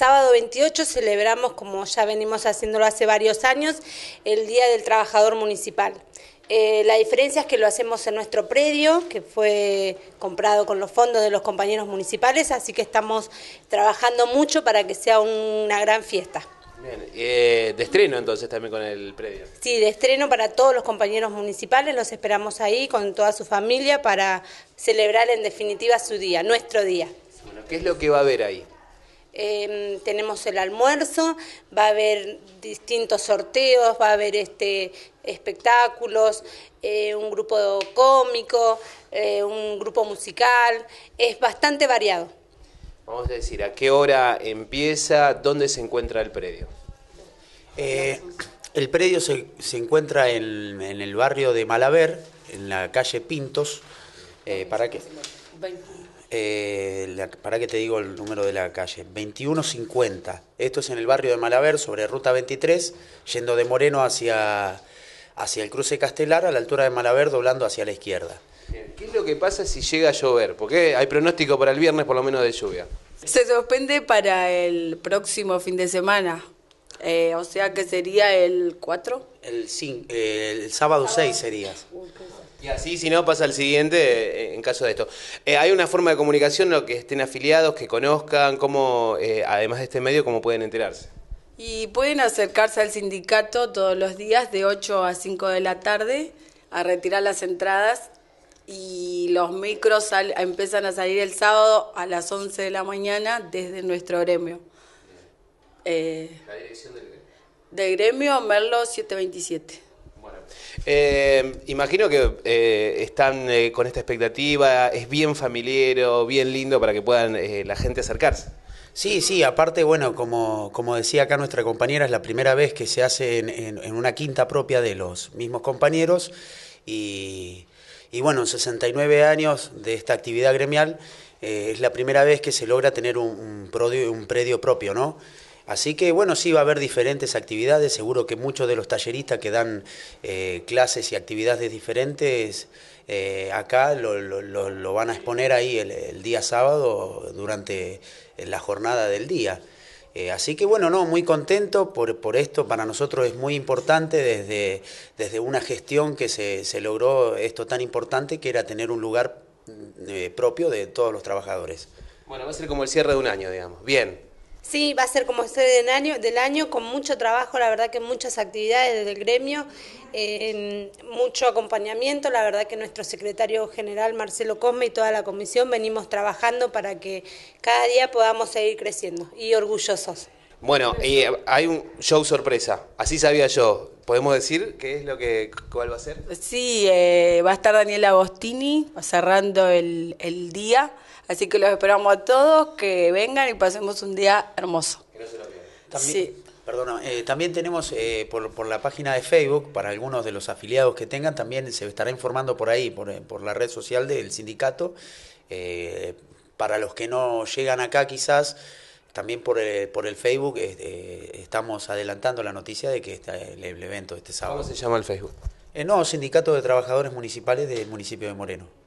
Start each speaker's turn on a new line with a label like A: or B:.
A: sábado 28 celebramos, como ya venimos haciéndolo hace varios años, el Día del Trabajador Municipal. Eh, la diferencia es que lo hacemos en nuestro predio, que fue comprado con los fondos de los compañeros municipales, así que estamos trabajando mucho para que sea una gran fiesta.
B: Bien. Eh, de estreno entonces también con el predio. Sí,
A: de estreno para todos los compañeros municipales, los esperamos ahí con toda su familia para celebrar en definitiva su día, nuestro día.
B: ¿qué es lo que va a haber ahí?
A: Em, tenemos el almuerzo, va a haber distintos sorteos, va a haber este, espectáculos, eh, un grupo cómico, eh, un grupo musical, es bastante variado.
B: Vamos a decir, ¿a qué hora empieza? ¿Dónde se encuentra el predio? Eh, el predio se,
C: encuentra en, en, el barrio de Malaber, en la calle Pintos, eh, ¿Para qué? Eh, para que te digo el número de la calle, 2150. Esto es en el barrio de Malaber, sobre ruta 23, yendo de Moreno hacia,
B: hacia el cruce Castelar, a la altura de Malaber, doblando hacia la izquierda. ¿Qué es lo que pasa si llega a llover? Porque hay pronóstico para el viernes, por lo menos, de lluvia.
D: Se suspende para el próximo fin de semana. Eh, o sea que sería el 4? El,
B: 5, el sábado 6 serías. Y así, si no, pasa al siguiente eh, en caso de esto. Eh, ¿Hay una forma de comunicación lo que estén afiliados, que conozcan, cómo, eh, además de este medio, cómo pueden enterarse?
D: Y pueden acercarse al sindicato todos los días de 8 a 5 de la tarde a retirar las entradas y los micros empiezan a salir el sábado a las 11 de la mañana desde nuestro gremio. Eh, ¿La dirección del gremio? Del gremio Merlo 727.
B: Eh, imagino que eh, están eh, con esta expectativa, es bien familiar, bien lindo para que puedan eh, la gente acercarse. Sí, sí, aparte,
C: bueno, como, como decía acá nuestra compañera, es la primera vez que se hace en, una quinta propia de los mismos compañeros y, y bueno, 69 años de esta actividad gremial, es la primera vez que se logra tener un, un predio propio, ¿no? Así que bueno, sí va a haber diferentes actividades, seguro que muchos de los talleristas que dan eh, clases y actividades diferentes eh, acá lo, van a exponer ahí el, día sábado durante eh, la jornada del día. así que bueno, no, muy contento por, por, esto, para nosotros es muy importante desde, desde una gestión que se, se logró esto tan importante que era tener un lugar
B: mm, propio de todos los trabajadores. Bueno, va a ser como el cierre de un año, digamos. Bien.
A: Sí, va a ser como sede este del año, del año, con mucho trabajo, la verdad que muchas actividades desde el gremio, eh, mucho acompañamiento, la verdad que nuestro secretario general Marcelo Cosme y toda la comisión venimos trabajando para que cada día podamos seguir creciendo y
D: orgullosos.
B: Bueno, y hay un show sorpresa, así sabía yo. ¿Podemos decir qué es lo que cuál va a ser?
D: Sí, eh, va a estar Daniel Agostini cerrando el, día, así que los esperamos a todos que vengan y pasemos un día hermoso. Gracias, También,
C: Perdona, eh, también tenemos eh, por, la página de Facebook, para algunos de los afiliados que tengan, también se estará informando por ahí, por, por la red social del sindicato. para los que no llegan acá quizás también por el, eh, por el Facebook eh, eh, estamos adelantando la noticia de que está el, evento evento este sábado. ¿Cómo se llama el Facebook? Eh, no, Sindicato de Trabajadores Municipales del municipio de Moreno.